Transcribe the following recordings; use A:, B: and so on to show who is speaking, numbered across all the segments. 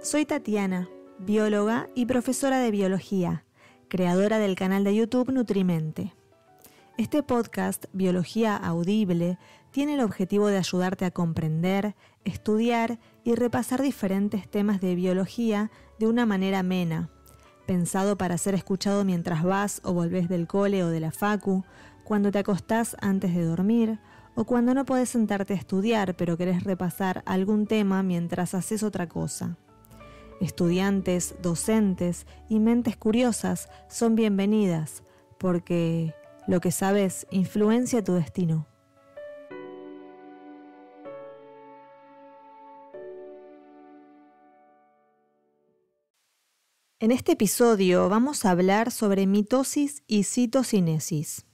A: Soy Tatiana, bióloga y profesora de biología, creadora del canal de YouTube Nutrimente. Este podcast, Biología Audible, tiene el objetivo de ayudarte a comprender, estudiar y repasar diferentes temas de biología de una manera amena, pensado para ser escuchado mientras vas o volvés del cole o de la facu, cuando te acostás antes de dormir, o cuando no podés sentarte a estudiar pero querés repasar algún tema mientras haces otra cosa. Estudiantes, docentes y mentes curiosas son bienvenidas porque lo que sabes influencia tu destino. En este episodio vamos a hablar sobre mitosis y citocinesis.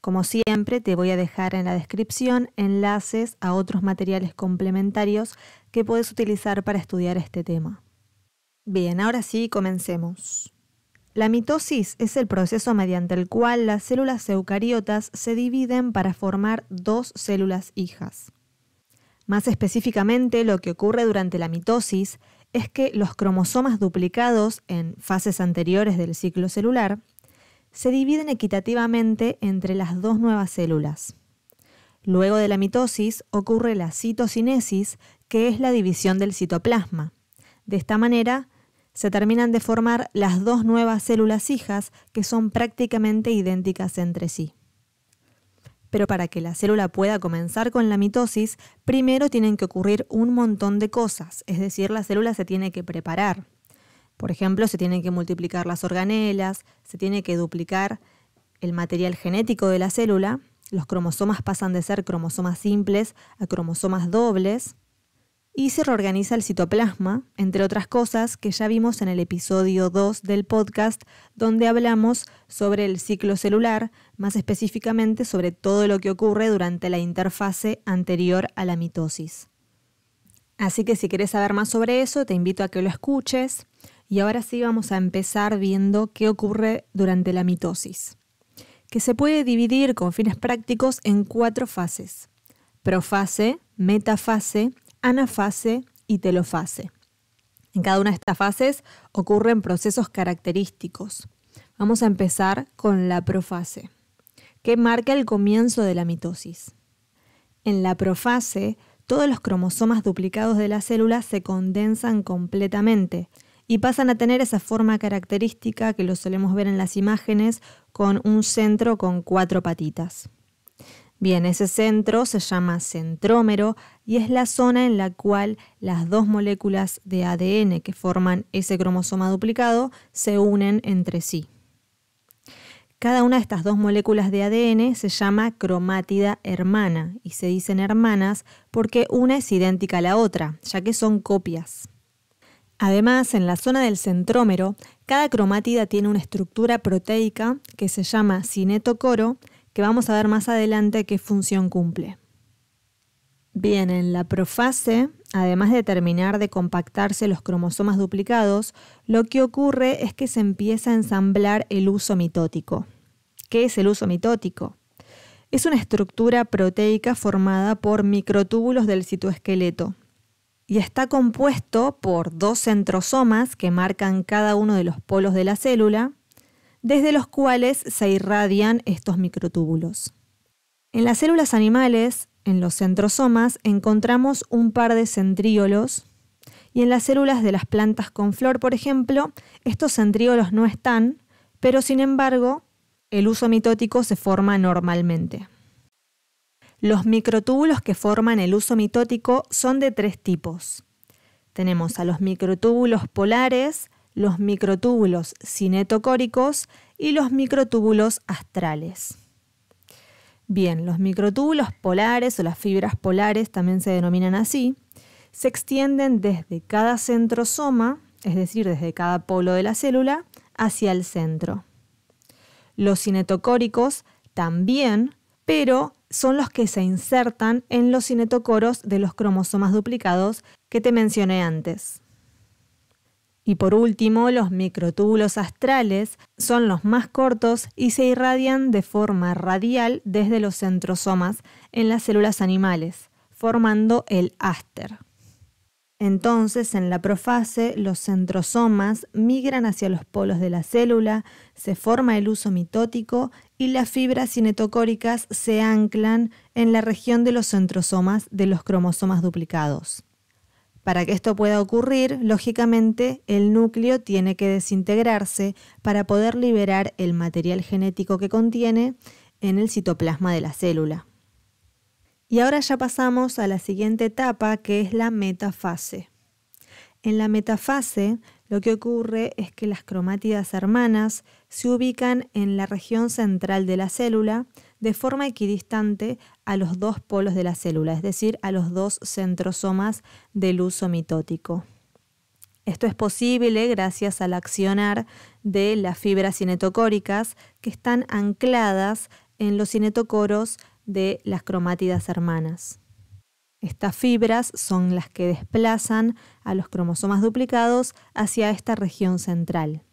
A: Como siempre, te voy a dejar en la descripción enlaces a otros materiales complementarios que puedes utilizar para estudiar este tema. Bien, ahora sí, comencemos. La mitosis es el proceso mediante el cual las células eucariotas se dividen para formar dos células hijas. Más específicamente, lo que ocurre durante la mitosis es que los cromosomas duplicados en fases anteriores del ciclo celular se dividen equitativamente entre las dos nuevas células. Luego de la mitosis ocurre la citocinesis, que es la división del citoplasma. De esta manera, se terminan de formar las dos nuevas células hijas que son prácticamente idénticas entre sí. Pero para que la célula pueda comenzar con la mitosis, primero tienen que ocurrir un montón de cosas, es decir, la célula se tiene que preparar. Por ejemplo, se tienen que multiplicar las organelas, se tiene que duplicar el material genético de la célula, los cromosomas pasan de ser cromosomas simples a cromosomas dobles, y se reorganiza el citoplasma, entre otras cosas que ya vimos en el episodio 2 del podcast, donde hablamos sobre el ciclo celular, más específicamente sobre todo lo que ocurre durante la interfase anterior a la mitosis. Así que si quieres saber más sobre eso, te invito a que lo escuches. Y ahora sí vamos a empezar viendo qué ocurre durante la mitosis, que se puede dividir con fines prácticos en cuatro fases. Profase, metafase, anafase y telofase. En cada una de estas fases ocurren procesos característicos. Vamos a empezar con la profase, que marca el comienzo de la mitosis. En la profase, todos los cromosomas duplicados de la célula se condensan completamente y pasan a tener esa forma característica que lo solemos ver en las imágenes con un centro con cuatro patitas. Bien, ese centro se llama centrómero y es la zona en la cual las dos moléculas de ADN que forman ese cromosoma duplicado se unen entre sí. Cada una de estas dos moléculas de ADN se llama cromátida hermana y se dicen hermanas porque una es idéntica a la otra, ya que son copias. Además, en la zona del centrómero, cada cromátida tiene una estructura proteica que se llama cinetocoro, que vamos a ver más adelante qué función cumple. Bien, en la profase, además de terminar de compactarse los cromosomas duplicados, lo que ocurre es que se empieza a ensamblar el uso mitótico. ¿Qué es el uso mitótico? Es una estructura proteica formada por microtúbulos del citoesqueleto y está compuesto por dos centrosomas que marcan cada uno de los polos de la célula desde los cuales se irradian estos microtúbulos. En las células animales, en los centrosomas, encontramos un par de centríolos y en las células de las plantas con flor, por ejemplo, estos centríolos no están, pero sin embargo, el uso mitótico se forma normalmente. Los microtúbulos que forman el uso mitótico son de tres tipos. Tenemos a los microtúbulos polares, los microtúbulos cinetocóricos y los microtúbulos astrales. Bien, los microtúbulos polares o las fibras polares también se denominan así, se extienden desde cada centrosoma, es decir, desde cada polo de la célula, hacia el centro. Los cinetocóricos también, pero son los que se insertan en los cinetocoros de los cromosomas duplicados que te mencioné antes. Y por último, los microtúbulos astrales son los más cortos y se irradian de forma radial desde los centrosomas en las células animales, formando el áster. Entonces, en la profase, los centrosomas migran hacia los polos de la célula, se forma el uso mitótico y las fibras cinetocóricas se anclan en la región de los centrosomas de los cromosomas duplicados. Para que esto pueda ocurrir, lógicamente, el núcleo tiene que desintegrarse para poder liberar el material genético que contiene en el citoplasma de la célula. Y ahora ya pasamos a la siguiente etapa que es la metafase. En la metafase lo que ocurre es que las cromátidas hermanas se ubican en la región central de la célula de forma equidistante a los dos polos de la célula, es decir, a los dos centrosomas del uso mitótico. Esto es posible gracias al accionar de las fibras cinetocóricas que están ancladas en los cinetocoros de las cromátidas hermanas. Estas fibras son las que desplazan a los cromosomas duplicados hacia esta región central.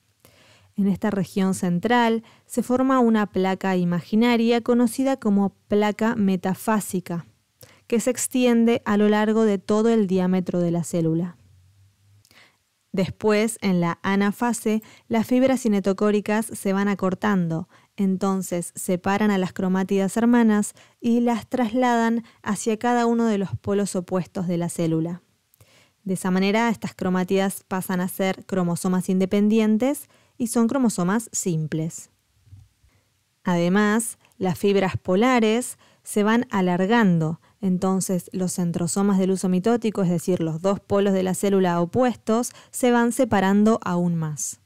A: En esta región central se forma una placa imaginaria conocida como placa metafásica, que se extiende a lo largo de todo el diámetro de la célula. Después, en la anafase, las fibras cinetocóricas se van acortando, entonces separan a las cromátidas hermanas y las trasladan hacia cada uno de los polos opuestos de la célula. De esa manera, estas cromátidas pasan a ser cromosomas independientes y son cromosomas simples. Además, las fibras polares se van alargando, entonces los centrosomas del uso mitótico, es decir, los dos polos de la célula opuestos, se van separando aún más.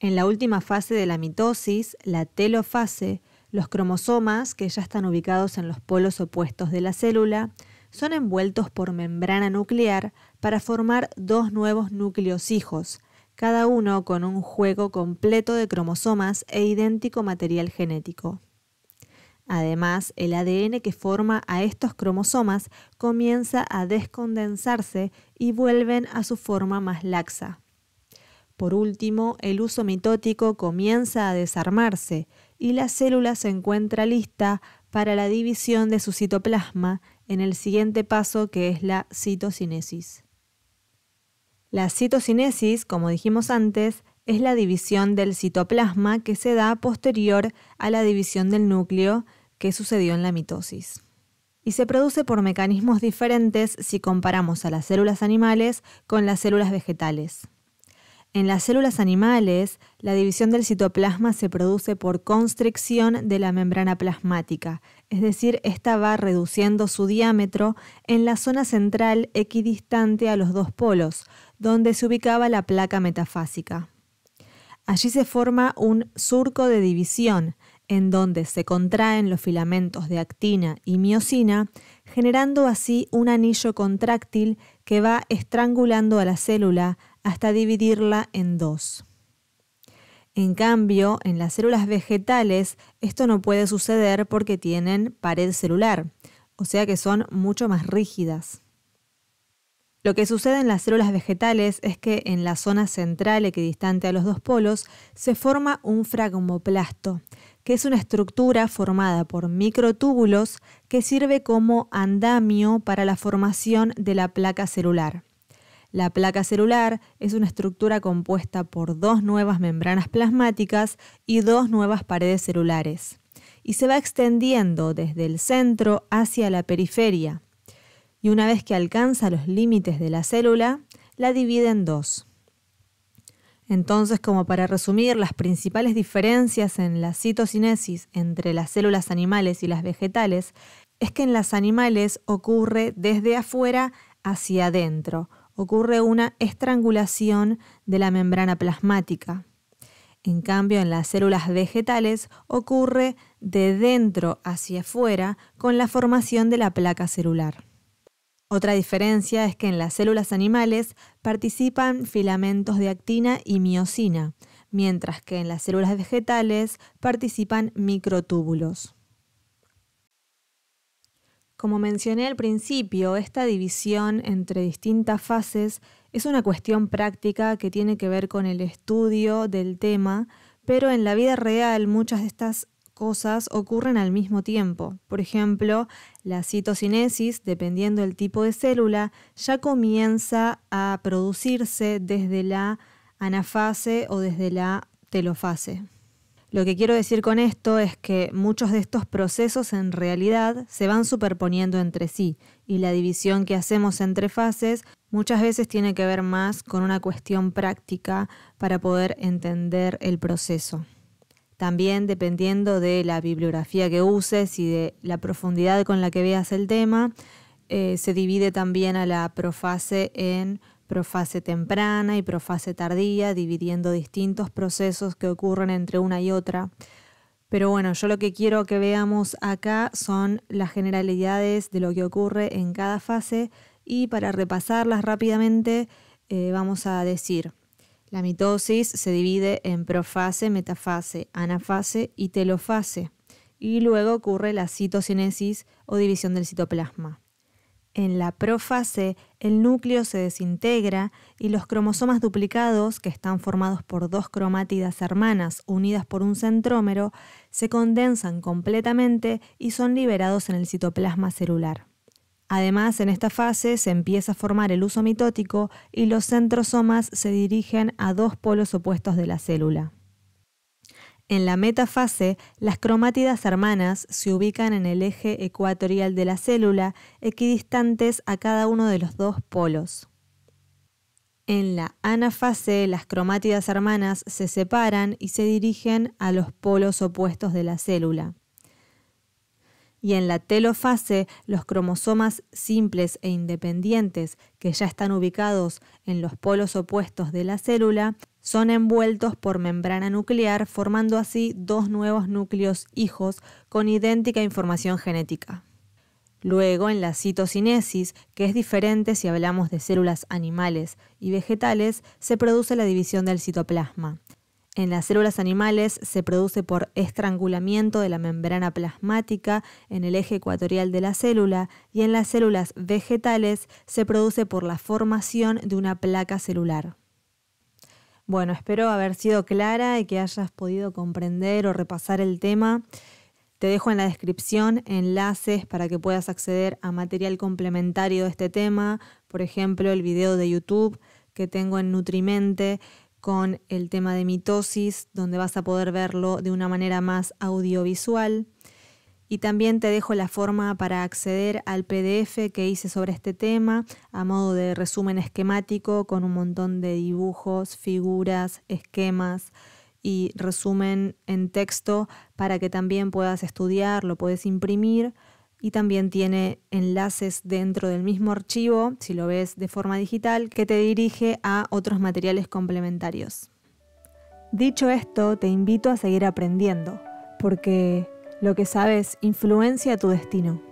A: En la última fase de la mitosis, la telofase, los cromosomas, que ya están ubicados en los polos opuestos de la célula, son envueltos por membrana nuclear para formar dos nuevos núcleos hijos, cada uno con un juego completo de cromosomas e idéntico material genético. Además, el ADN que forma a estos cromosomas comienza a descondensarse y vuelven a su forma más laxa. Por último, el uso mitótico comienza a desarmarse y la célula se encuentra lista para la división de su citoplasma en el siguiente paso que es la citocinesis. La citocinesis, como dijimos antes, es la división del citoplasma que se da posterior a la división del núcleo que sucedió en la mitosis. Y se produce por mecanismos diferentes si comparamos a las células animales con las células vegetales. En las células animales, la división del citoplasma se produce por constricción de la membrana plasmática, es decir, esta va reduciendo su diámetro en la zona central equidistante a los dos polos, donde se ubicaba la placa metafásica. Allí se forma un surco de división, en donde se contraen los filamentos de actina y miocina, generando así un anillo contráctil que va estrangulando a la célula, hasta dividirla en dos. En cambio, en las células vegetales esto no puede suceder porque tienen pared celular, o sea que son mucho más rígidas. Lo que sucede en las células vegetales es que en la zona central equidistante a los dos polos se forma un fragmoplasto, que es una estructura formada por microtúbulos que sirve como andamio para la formación de la placa celular. La placa celular es una estructura compuesta por dos nuevas membranas plasmáticas y dos nuevas paredes celulares, y se va extendiendo desde el centro hacia la periferia. Y una vez que alcanza los límites de la célula, la divide en dos. Entonces, como para resumir las principales diferencias en la citocinesis entre las células animales y las vegetales, es que en las animales ocurre desde afuera hacia adentro, ocurre una estrangulación de la membrana plasmática. En cambio, en las células vegetales ocurre de dentro hacia afuera con la formación de la placa celular. Otra diferencia es que en las células animales participan filamentos de actina y miocina, mientras que en las células vegetales participan microtúbulos. Como mencioné al principio, esta división entre distintas fases es una cuestión práctica que tiene que ver con el estudio del tema, pero en la vida real muchas de estas cosas ocurren al mismo tiempo. Por ejemplo, la citocinesis, dependiendo del tipo de célula, ya comienza a producirse desde la anafase o desde la telofase. Lo que quiero decir con esto es que muchos de estos procesos en realidad se van superponiendo entre sí y la división que hacemos entre fases muchas veces tiene que ver más con una cuestión práctica para poder entender el proceso. También dependiendo de la bibliografía que uses y de la profundidad con la que veas el tema, eh, se divide también a la profase en profase temprana y profase tardía, dividiendo distintos procesos que ocurren entre una y otra. Pero bueno, yo lo que quiero que veamos acá son las generalidades de lo que ocurre en cada fase y para repasarlas rápidamente eh, vamos a decir, la mitosis se divide en profase, metafase, anafase y telofase y luego ocurre la citocinesis o división del citoplasma. En la prófase, el núcleo se desintegra y los cromosomas duplicados, que están formados por dos cromátidas hermanas unidas por un centrómero, se condensan completamente y son liberados en el citoplasma celular. Además, en esta fase se empieza a formar el uso mitótico y los centrosomas se dirigen a dos polos opuestos de la célula. En la metafase, las cromátidas hermanas se ubican en el eje ecuatorial de la célula, equidistantes a cada uno de los dos polos. En la anafase, las cromátidas hermanas se separan y se dirigen a los polos opuestos de la célula y en la telofase los cromosomas simples e independientes que ya están ubicados en los polos opuestos de la célula son envueltos por membrana nuclear formando así dos nuevos núcleos hijos con idéntica información genética. Luego, en la citocinesis, que es diferente si hablamos de células animales y vegetales, se produce la división del citoplasma, en las células animales se produce por estrangulamiento de la membrana plasmática en el eje ecuatorial de la célula y en las células vegetales se produce por la formación de una placa celular. Bueno, espero haber sido clara y que hayas podido comprender o repasar el tema. Te dejo en la descripción enlaces para que puedas acceder a material complementario de este tema, por ejemplo el video de YouTube que tengo en Nutrimente con el tema de mitosis, donde vas a poder verlo de una manera más audiovisual. Y también te dejo la forma para acceder al PDF que hice sobre este tema, a modo de resumen esquemático, con un montón de dibujos, figuras, esquemas y resumen en texto para que también puedas estudiar, lo puedes imprimir y también tiene enlaces dentro del mismo archivo, si lo ves de forma digital, que te dirige a otros materiales complementarios. Dicho esto, te invito a seguir aprendiendo, porque lo que sabes influencia tu destino.